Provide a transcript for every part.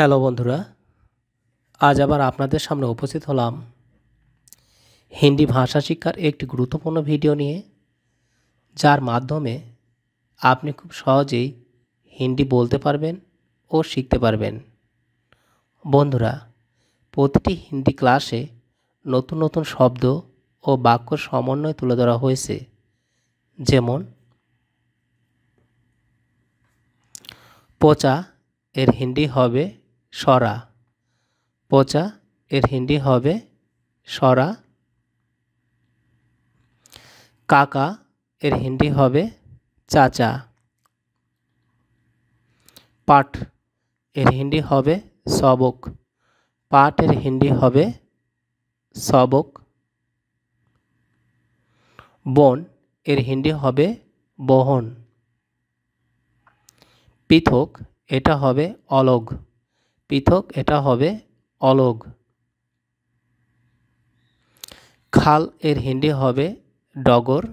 hello বন্ধুরা আজ আবার আপনাদের সামনে উপস্থিত হলাম হিন্দি ভাষা শিক্ষার একটি গুরুত্বপূর্ণ ভিডিও নিয়ে যার মাধ্যমে আপনি খুব সহজেই হিন্দি বলতে পারবেন ও শিখতে পারবেন বন্ধুরা প্রতিটি হিন্দি ক্লাসে নতুন নতুন শব্দ ও বাক্য সমন্বয় তুলে ধরা হয়েছে যেমন পচা এর হিন্দি হবে সরা পচা এর হিন্দি হবে সরা কাকা এর হিন্দি হবে চাচা পাট এর হিন্দি হবে সবক পাট এর হিন্দি হবে সবক বন এর হিন্দি হবে বহন পৃথক এটা হবে অলগ পৃথক এটা হবে অলগ খাল এর হিন্দি হবে ডগর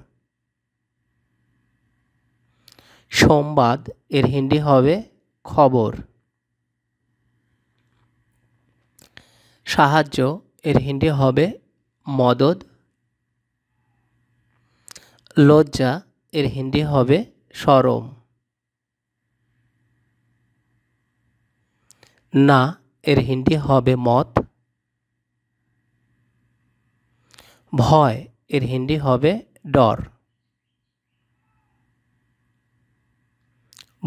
সংবাদ এর হিন্দি হবে খবর সাহায্য এর হিন্দি হবে মদদ লজ্জা এর হিন্দি হবে সরম না এর হিন্দি হবে মত ভয় এর হিন্দি হবে ডর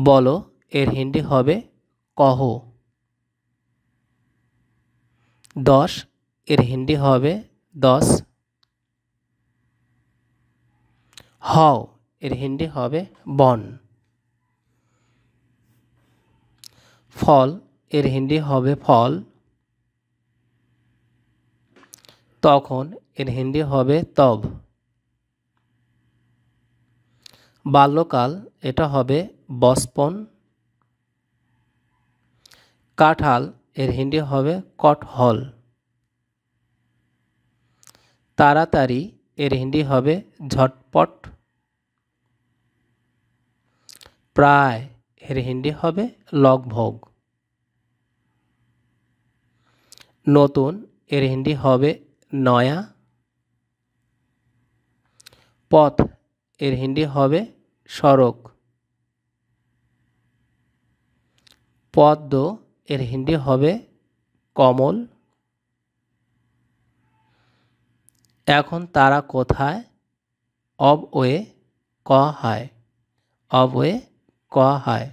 বলো এর হিন্দি হবে কহ দশ এর হিন্দি হবে দশ হও এর হিন্দি হবে বন ফল এর হিন্দি হবে ফল তখন এর হিন্দি হবে তব বাল্যকাল এটা হবে বসপন কাঁঠাল এর হিন্দি হবে কটহল তাড়াতাড়ি এর হিন্দি হবে ঝটপট প্রায় এর হিন্দি হবে লগভোগ নতুন এর হিন্দি হবে নয়া পথ এর হিন্দি হবে সড়ক পদ্ম এর হিন্দি হবে কমল এখন তারা কোথায় অব ওয়ে ক হয় অব ওয়ে ক হয়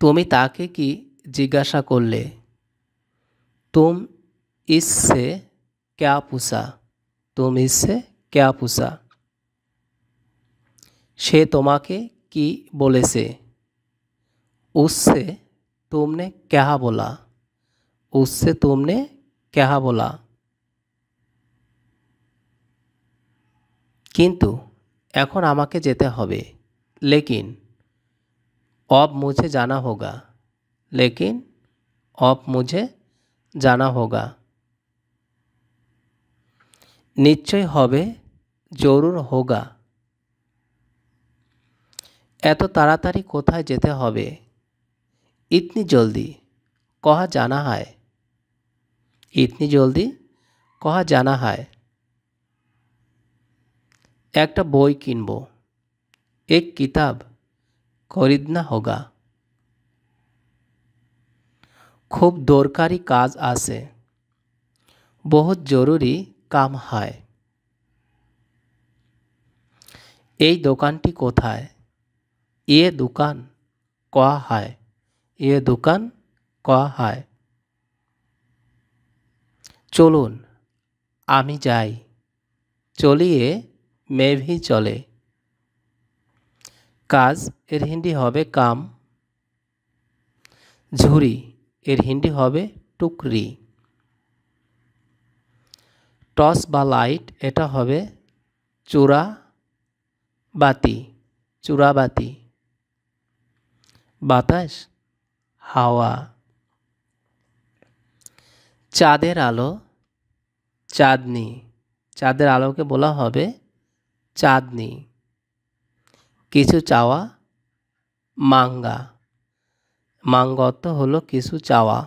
তুমি তাকে কি জিজ্ঞাসা করলে तुम इससे क्या पूछा तुम इससे क्या पूछा সে তোমাকে কি বলেছে उससे तुमने क्या बोला उससे तुमने क्या बोला কিন্তু এখন আমাকে যেতে হবে লেকিন अब मुझे जाना होगा लेकिन अब मुझे জানা হোগা নিশ্চয় হবে জরুর হোগা এত তাড়াতাড়ি কোথায় যেতে হবে ইতনি জলদি কহা জানা হয় ইতনি জলদি কহা জানা হয় একটা বই কিনব এক কিতাব খরিদনা হোগা খুব দরকারি কাজ আছে বহুত জরুরি কাম হয় এই দোকানটি কোথায় এ দোকান কয়া হয় এ দোকান কয়া হয় চলুন আমি যাই চলিয়ে মেভি চলে কাজ এর হিন্দি হবে কাম ঝুরি এর হিন্দি হবে টুকরি টস বা লাইট এটা হবে চূড়া বাতি চূড়াবাতি বাতাস হাওয়া চাঁদের আলো চাঁদনি চাঁদের আলোকে বলা হবে চাঁদনি কিছু চাওয়া মাঙ্গা মাঙ্গত্য হল কিছু চাওয়া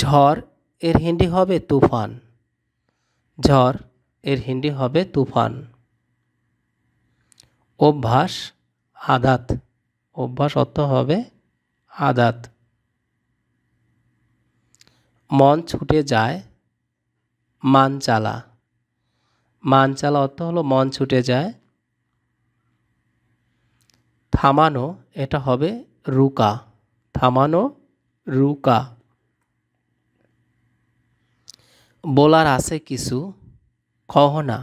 ঝড় এর হিন্দি হবে তুফান ঝড় এর হিন্দি হবে তুফান অভ্যাস আদাত অভ্যাস অর্থ হবে আদাত মন ছুটে যায় মান চালা মান চালা অর্থ হলো মন ছুটে যায় থামানো এটা হবে রুকা থামানো রুকা বলার আছে কিছু কহনা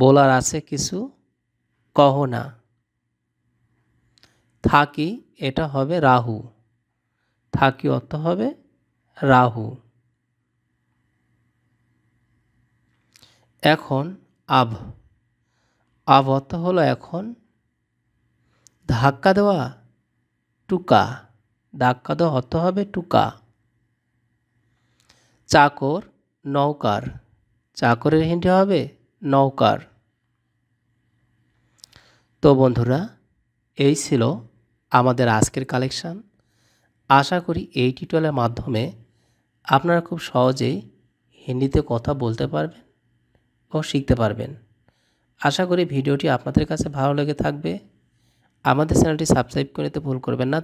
বলার আছে কিছু কহনা থাকি এটা হবে রাহু থাকি অর্থ হবে রাহু এখন আভ আভ অর্থ হলো এখন ধাক্কা দেওয়া টুকা ধাক্কা দেওয়া অর্থ হবে টুকা চাকর নৌকার চাকরের হিন্দি হবে নৌকার তো বন্ধুরা এই ছিল আমাদের আজকের কালেকশান আশা করি এই টিউটোরিয়ালের মাধ্যমে আপনারা খুব সহজেই হিন্দিতে কথা বলতে পারবেন ও শিখতে পারবেন আশা করি ভিডিওটি আপনাদের কাছে ভালো লেগে থাকবে আমাদের চ্যানেলটি সাবস্ক্রাইব করে তো ভুল করবেন না